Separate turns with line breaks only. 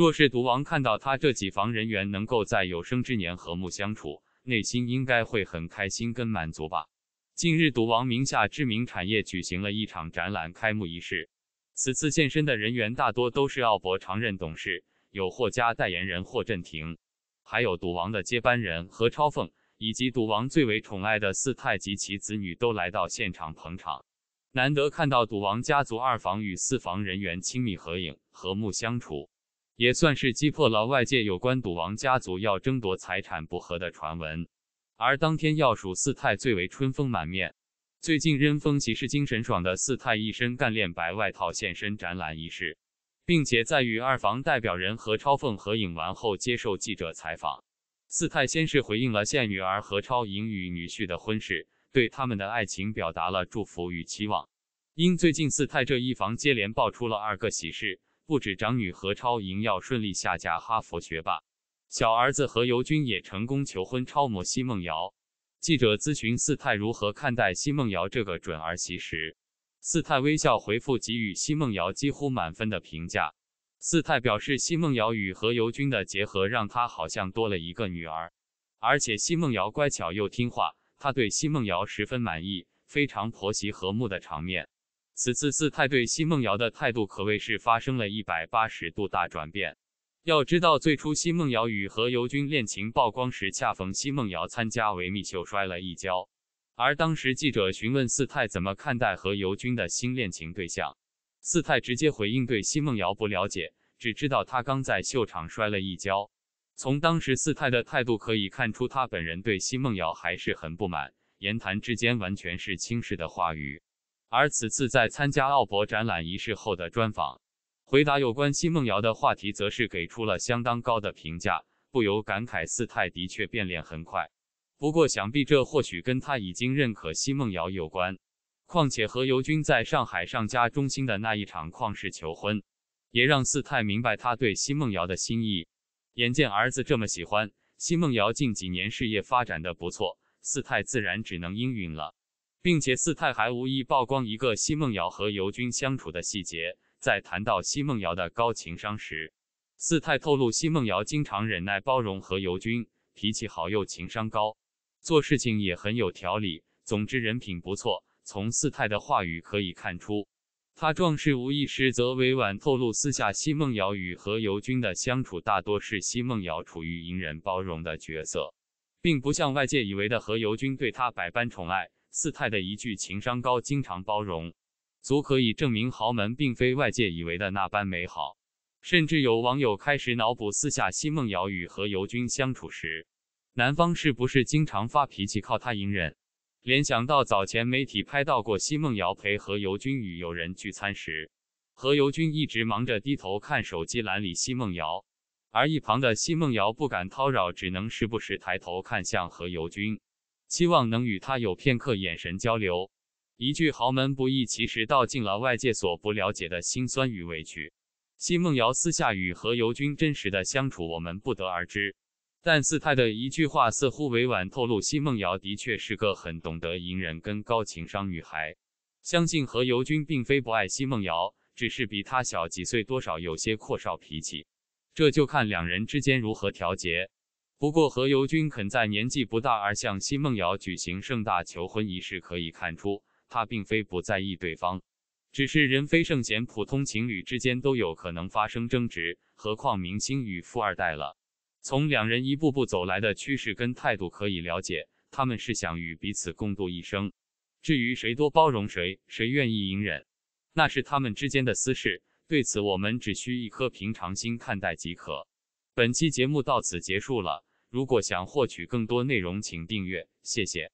若是赌王看到他这几房人员能够在有生之年和睦相处，内心应该会很开心跟满足吧。近日，赌王名下知名产业举行了一场展览开幕仪式，此次现身的人员大多都是奥博常任董事，有霍家代言人霍震霆，还有赌王的接班人何超凤，以及赌王最为宠爱的四太及其子女都来到现场捧场。难得看到赌王家族二房与四房人员亲密合影，和睦相处。也算是击破了外界有关赌王家族要争夺财产不和的传闻，而当天要数四太最为春风满面。最近人风喜事精神爽的四太一身干练白外套现身展览仪式，并且在与二房代表人何超凤合影完后接受记者采访。四太先是回应了现女儿何超盈与女婿的婚事，对他们的爱情表达了祝福与期望。因最近四太这一房接连爆出了二个喜事。不止长女何超盈要顺利下嫁哈佛学霸，小儿子何猷君也成功求婚超模奚梦瑶。记者咨询四太如何看待奚梦瑶这个准儿媳时，四太微笑回复，给予奚梦瑶几乎满分的评价。四太表示，奚梦瑶与何猷君的结合让她好像多了一个女儿，而且奚梦瑶乖巧又听话，她对奚梦瑶十分满意，非常婆媳和睦的场面。此次四太对奚梦瑶的态度可谓是发生了一百八十度大转变。要知道，最初奚梦瑶与何猷君恋情曝光时，恰逢奚梦瑶参加维密秀摔了一跤。而当时记者询问四太怎么看待何猷君的新恋情对象，四太直接回应对奚梦瑶不了解，只知道她刚在秀场摔了一跤。从当时四太的态度可以看出，他本人对奚梦瑶还是很不满，言谈之间完全是轻视的话语。而此次在参加奥博展览仪式后的专访，回答有关奚梦瑶的话题，则是给出了相当高的评价，不由感慨四太的确变脸很快。不过想必这或许跟他已经认可奚梦瑶有关，况且何猷君在上海上家中心的那一场旷世求婚，也让四太明白他对奚梦瑶的心意。眼见儿子这么喜欢奚梦瑶，近几年事业发展的不错，四太自然只能应允了。并且四太还无意曝光一个奚梦瑶和尤军相处的细节。在谈到奚梦瑶的高情商时，四太透露奚梦瑶经常忍耐包容和尤军，脾气好又情商高，做事情也很有条理。总之人品不错。从四太的话语可以看出，他壮士无一时则委婉透露私下奚梦瑶与和尤军的相处大多是奚梦瑶处于隐忍包容的角色，并不像外界以为的和尤军对她百般宠爱。四太的一句情商高，经常包容，足可以证明豪门并非外界以为的那般美好。甚至有网友开始脑补，私下奚梦瑶与何猷君相处时，男方是不是经常发脾气，靠她隐忍？联想到早前媒体拍到过奚梦瑶陪何猷君与友人聚餐时，何猷君一直忙着低头看手机，栏里奚梦瑶，而一旁的奚梦瑶不敢叨扰，只能时不时抬头看向何猷君。希望能与他有片刻眼神交流，一句豪门不易，其实道尽了外界所不了解的辛酸与委屈。奚梦瑶私下与何猷君真实的相处，我们不得而知。但四太的一句话似乎委婉透露，奚梦瑶的确是个很懂得隐忍跟高情商女孩。相信何猷君并非不爱奚梦瑶，只是比她小几岁，多少有些阔少脾气，这就看两人之间如何调节。不过，何猷君肯在年纪不大而向奚梦瑶举行盛大求婚仪式，可以看出他并非不在意对方，只是人非圣贤，普通情侣之间都有可能发生争执，何况明星与富二代了。从两人一步步走来的趋势跟态度可以了解，他们是想与彼此共度一生。至于谁多包容谁，谁愿意隐忍，那是他们之间的私事，对此我们只需一颗平常心看待即可。本期节目到此结束了。如果想获取更多内容，请订阅，谢谢。